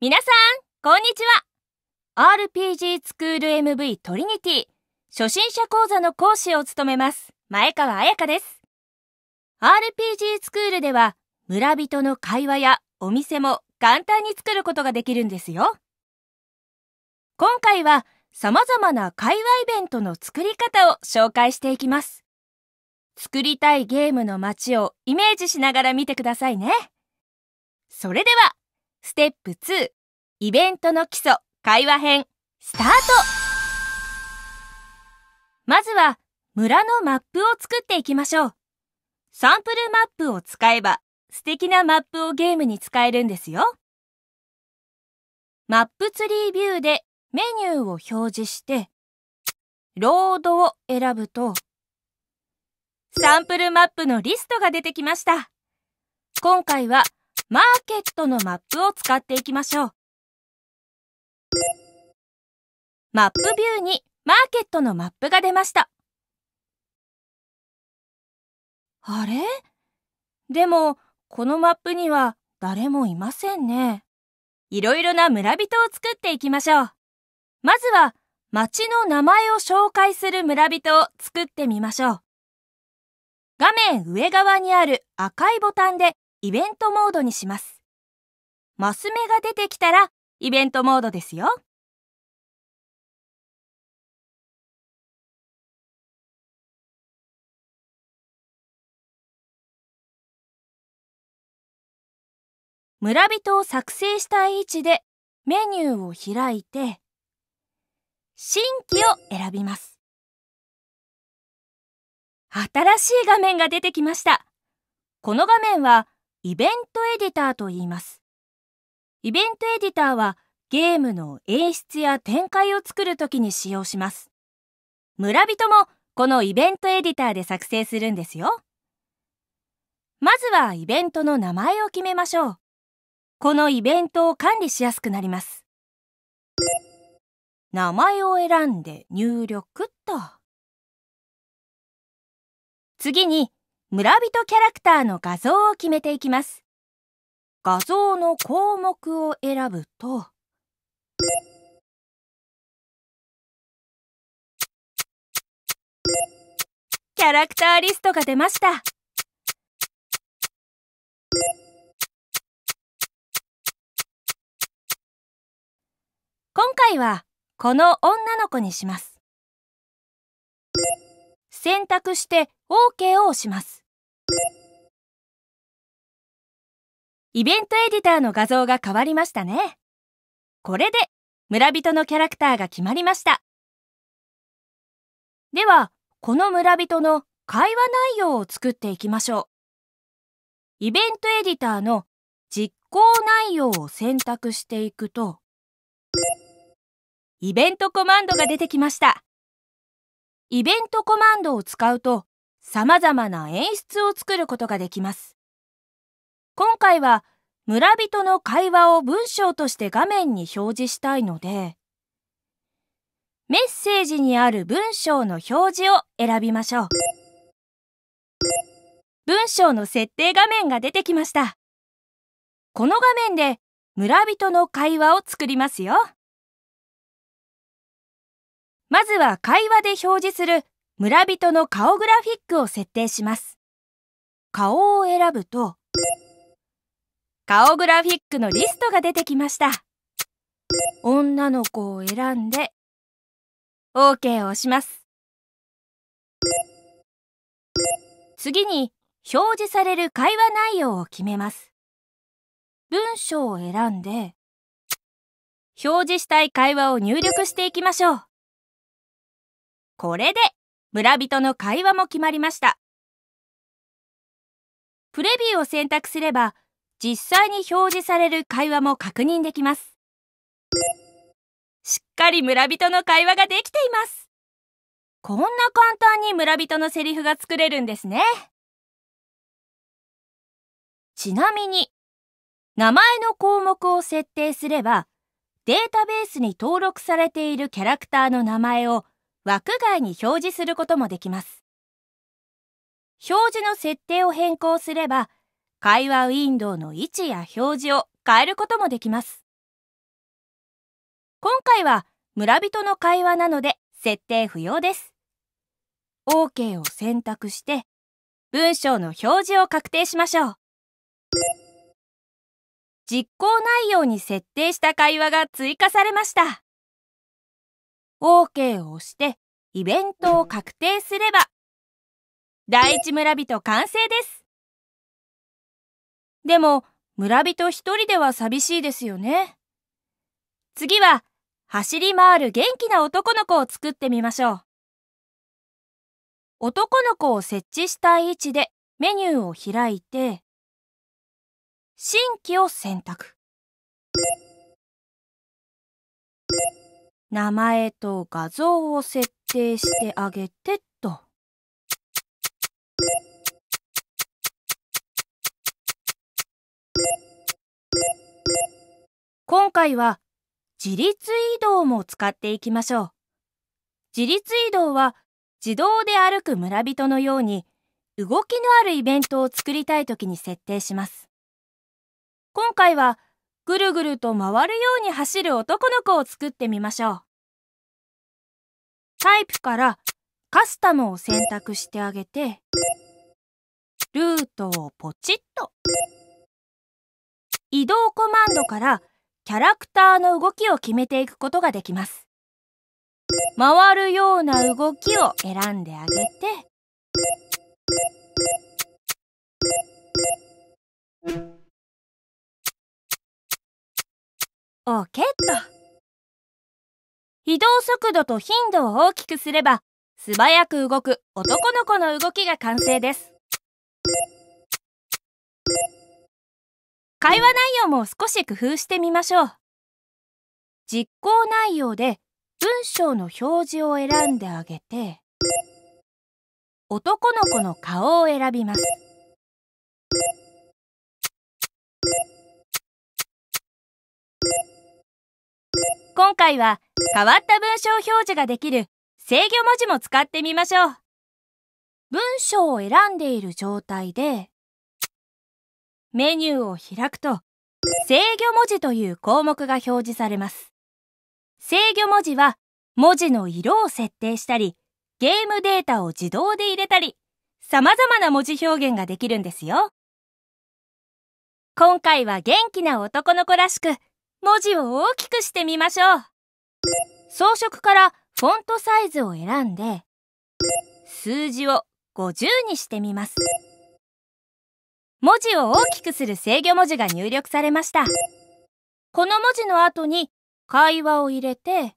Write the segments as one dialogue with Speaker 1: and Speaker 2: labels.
Speaker 1: 皆さん、こんにちは。RPG スクール MV トリニティ初心者講座の講師を務めます、前川彩香です。RPG スクールでは、村人の会話やお店も簡単に作ることができるんですよ。今回は、様々な会話イベントの作り方を紹介していきます。作りたいゲームの街をイメージしながら見てくださいね。それでは、ステップ2イベントの基礎会話編スタートまずは村のマップを作っていきましょう。サンプルマップを使えば素敵なマップをゲームに使えるんですよ。マップツリービューでメニューを表示して、ロードを選ぶと、サンプルマップのリストが出てきました。今回はマーケットのマップを
Speaker 2: 使っていきましょう。マップビューにマーケットのマップが出ました。
Speaker 1: あれでも、このマップには誰もいませんね。いろいろな村人を作っていきましょう。まずは、町の名前を紹介する村人を作ってみましょう。画面上側にある赤いボタンでイベントモードにします。マ
Speaker 2: ス目が出てきたらイベントモードですよ。村人を作成したい位置でメニューを開いて新
Speaker 1: 規を選びます新しい画面が出てきましたこの画面はイベントエディターと言います。イベントエディターはゲームの演出や展開を作るときに使用します。村人もこのイベントエディターで作成するんですよ。まずはイベントの名前を決めましょう。このイ
Speaker 2: ベントを管理しやすくなります。名前を選んで入力っと。次に村人キャラクターの画像を決めていきます。画像の項目を選ぶと、キャラクターリストが出ました。今回はこの女の子にします。選択して OK を押します。イベントエディターの画像が変わりましたね。これで村人のキャラクターが決まりました。
Speaker 1: では、この村人の会話内容を作っていきましょう。イベントエディターの実行内容を選択していくと、イベントコマンドが出てきました。イベントコマンドを使うと様々な演出を作ることができます。今回は村人の会話を文章として画面に表示したいので、メッセージにある文章の表示を選びましょう。
Speaker 2: 文章の設定画面が出てきました。この画面で村人の会話を作りますよ。
Speaker 1: まずは会話で表示する村人の顔グラフィックを設定します。顔を選ぶと、顔グラフィックのリストが出てきました。女の子を選んで、OK を押します。次に、表示される会話内容を決めます。文章を選
Speaker 2: んで、表示したい会話を入力していきましょう。これで村人の会話も決まりました。
Speaker 1: プレビューを選択すれば実際に表示される会話も確認できます。しっかり村人の会話ができてい
Speaker 2: ます。こんな簡単に村人のセリフが作れるんですね。ちなみに、名前の項目
Speaker 1: を設定すれば、データベースに登録されているキャラクターの名前を枠外に表示することもできます。表示の設定を変更すれば、会話ウィンドウの位置や表示を変えることもできます。今回は村人の会話なので設定不要です。OK を選択して、文章の表示を確定しましょう。実行内容に設定した会話が追加されました。OK を押してイベントを確定すれば第一村人完成ですでも村人一人では寂しいですよね次は走り回る元気な男の子を作ってみましょう男の子を設置したい位置でメニューを開いて新規を選択名前と画像を設定してあげてと。今回は自立移動も使っていきましょう。自立移動は自動で歩く村人のように動きのあるイベントを作りたい時に設定します。今回はぐるぐると回るように走る男の子を作ってみましょう。タイプからカスタムを選択してあげて、ルートをポチッと。移動コマンドからキャラクターの動きを決めていくことができます。回
Speaker 2: るような動きを選んであげて、を蹴っと移動速度と頻度
Speaker 1: を大きくすれば素早く動く男の子の動きが完成です会話内容も少し工夫してみましょう実行内容で文章の表示
Speaker 2: を選んであげて男の子の顔を選びます今回は変わった文章表示ができる
Speaker 1: 制御文字も使ってみましょう。文章を選んでいる状態で、メニューを開くと、制御文字という項目が表示されます。制御文字は文字の色を設定したり、ゲームデータを自動で入れたり、様々な文字表現ができるんですよ。今回は元気な男の子らしく、文字を大きくしてみましょう。装飾からフォントサイズを選んで、数字を50にしてみます。文字を大きくする制御文字が入力されました。この文字の後に会話を入れて、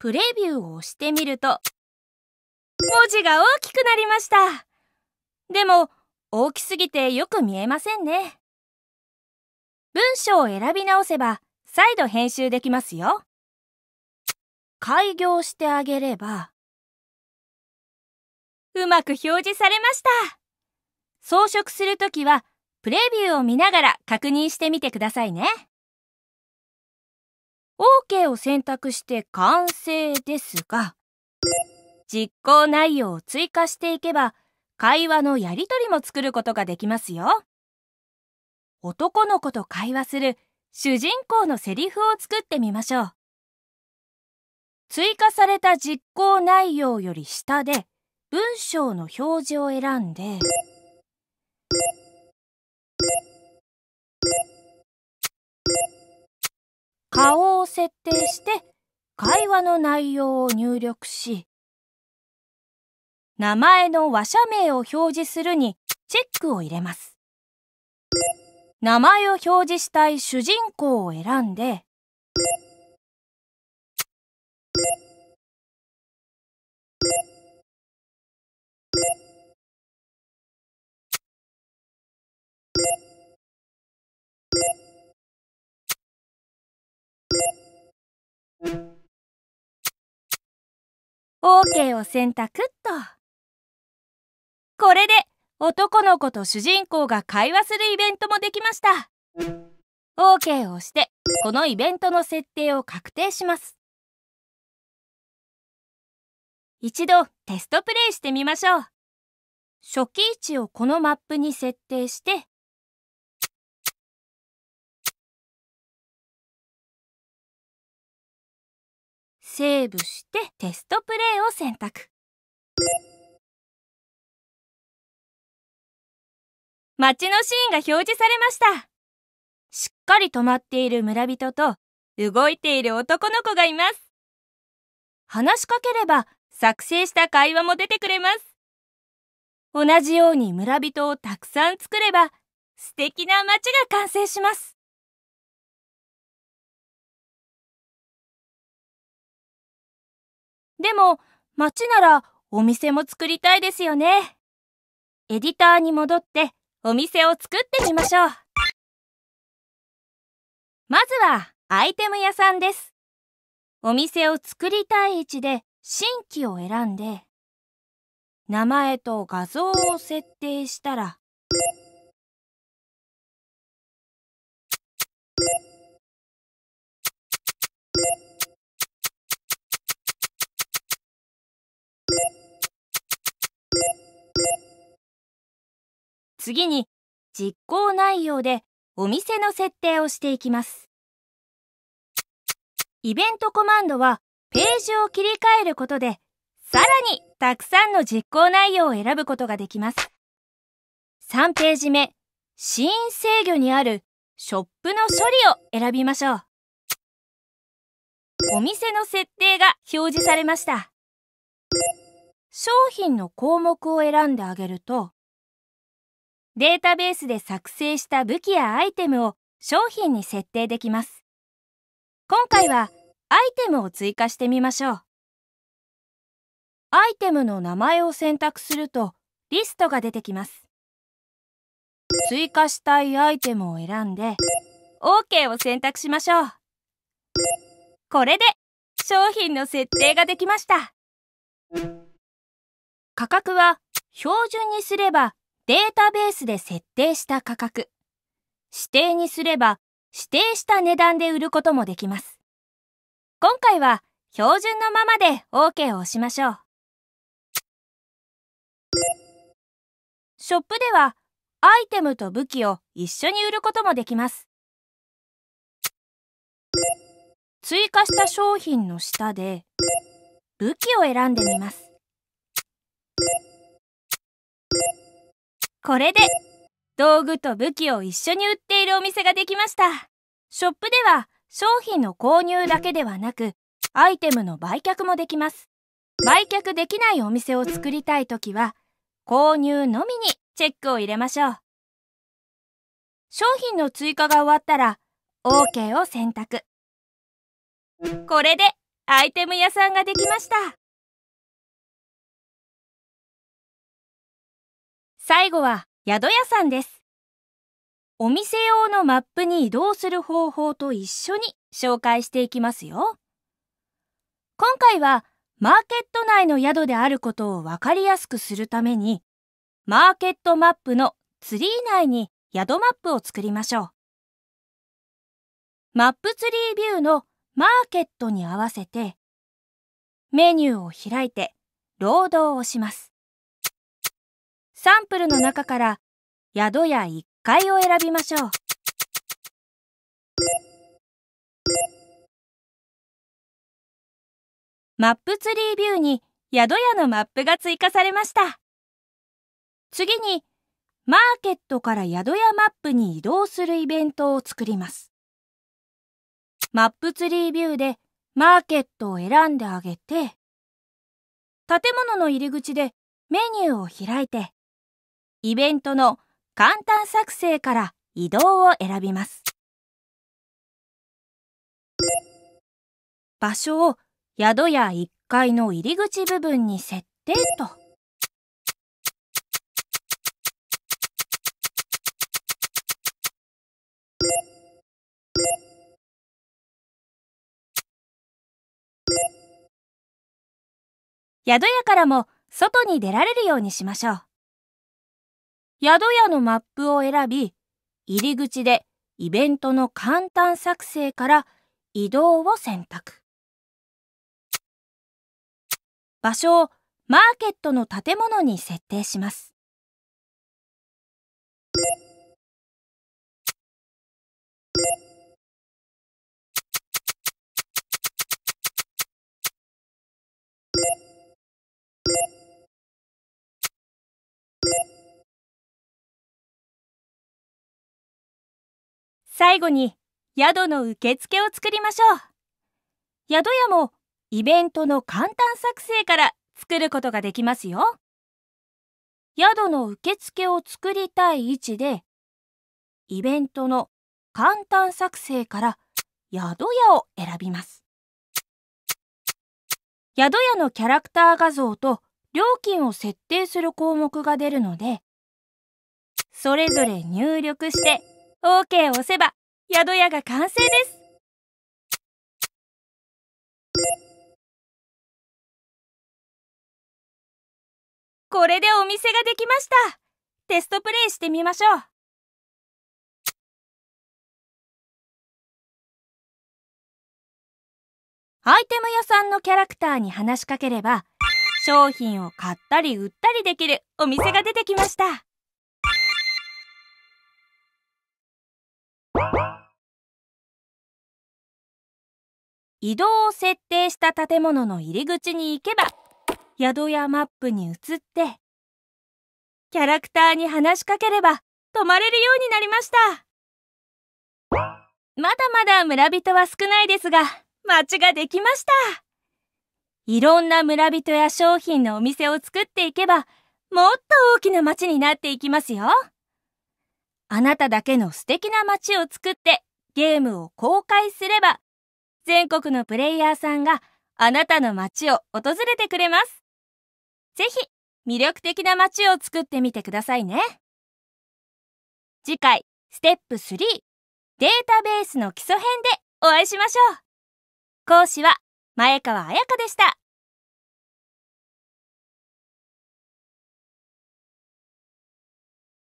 Speaker 1: プレビューを押してみると、
Speaker 2: 文字が大きくなりました。
Speaker 1: でも、大きすぎてよく見えませんね。文章を選び直せば再度編集できますよ。開業してあげれば、
Speaker 2: うまく表示されました。
Speaker 1: 装飾するときは、プレビューを見ながら確認してみてくださいね。OK を選択して完成ですが、実行内容を追加していけば、会話のやりとりも作ることができますよ。男の子と会話する主人公のセリフを作ってみましょう。追加された実行内容より下で文章の表示を選んで、顔を設定して会話の内容を入力し、名前の話者名を表示するにチェックを入れます。名前を表示したい
Speaker 2: 主人公を選んで、OK を選択っと。これで
Speaker 1: 男の子と主人公が会話するイベントもできました OK を押してこのイベントの設定を確定します
Speaker 2: 一度テストプレイしてみましょう初期位置をこのマップに設定してセーブしてテストプレイを選択街のシーンが表示されました。しっかり止まっている村人と動いている男の子がいます。
Speaker 1: 話しかければ作成した会話も出てくれます。同じよ
Speaker 2: うに村人をたくさん作れば素敵な街が完成します。でも街ならお店も作りたいですよね。
Speaker 1: エディターに戻ってお店を作ってみましょうまずはアイテム屋さんですお店を作りたい位
Speaker 2: 置で新規を選んで名前と画像を設定したら次に実行内容でお店の設定をし
Speaker 1: ていきます。イベントコマンドはページを切り替えることでさらにたくさんの実行内容を選ぶことができます。3ページ目、シーン制御にあるショップの処理を選びましょう。お店の設定が表示されました。商品の項目を選んであげると、データベースで作成した武器やアイテムを商品に設定できます。今回はアイテムを追加してみましょう。アイテムの名前を選択するとリストが出てきます。追加したいアイテムを選んで OK を選択しましょう。これで商品の設定ができました。価格は標準にすればデータベースで設定した価格、指定にすれば指定した値段で売ることもできます。今回は標準のままで OK を押しましょう。ショップではアイテムと武器を一緒に売ることもできます。
Speaker 3: 追加した商
Speaker 1: 品の下で武器を選んでみます。これで道具と武器を一緒に売っているお店ができました。ショップでは商品の購入だけではなく、アイテムの売却もできます。売却できないお店を作りたいときは、購入のみにチェックを入れましょう。商品の追加が終わったら、
Speaker 2: OK を選択。これでアイテム屋さんができました。最後は宿屋さんです。お店用のマップに移動する
Speaker 1: 方法と一緒に紹介していきますよ。今回はマーケット内の宿であることを分かりやすくするために、マーケットマップのツリー内に宿マップを作りましょう。マップツリービューのマーケットに合わせて、メニューを開いて、ロードを押します。サンプル
Speaker 2: の中から宿や1階を選びましょう。マップツリービューに宿屋のマップが追加されました。次
Speaker 1: に、マーケットから宿屋マップに移動するイベントを作ります。マップツリービューでマーケットを選んであげて、建物の入り口でメニューを開いて、イベントの簡単作成から移動を選びます。場所を宿や1階の入り口部分に設定と。
Speaker 2: 宿屋からも外に出られるようにしましょう。
Speaker 1: 宿屋のマップを選び、入り口でイベントの簡単作成から移動を選択。
Speaker 2: 場所をマーケットの建物に設定します。最後に宿の受付を作りましょう宿屋もイベントの簡
Speaker 1: 単作成から作ることができますよ宿の受付を作りたい位置でイベントの簡単作成から宿屋を選びます宿屋のキャラクター画像と料金を設定する項目が出るので
Speaker 2: それぞれ入力して OK を押せば宿屋が完成ですこれでお店ができましたテストプレイしてみましょうアイテム屋さんのキャラクターに
Speaker 1: 話しかければ商品を買ったり売ったりできるお店が出てきました。
Speaker 2: 移動を設定した建物の入り
Speaker 1: 口に行けば、宿屋マップに移って、キャラクターに話しかければ泊まれるようになりました。まだまだ村人は少ないですが、街ができました。いろんな村人や商品のお店を作っていけば、もっと大きな街になっていきますよ。あなただけの素敵な街を作ってゲームを公開すれば、全国のプレイヤーさんがあなたの街を訪れてくれます。ぜひ魅力的な街を作ってみてください
Speaker 2: ね。次回、ステップ3、データベースの基礎編でお会いしましょう。講師は前川彩香でした。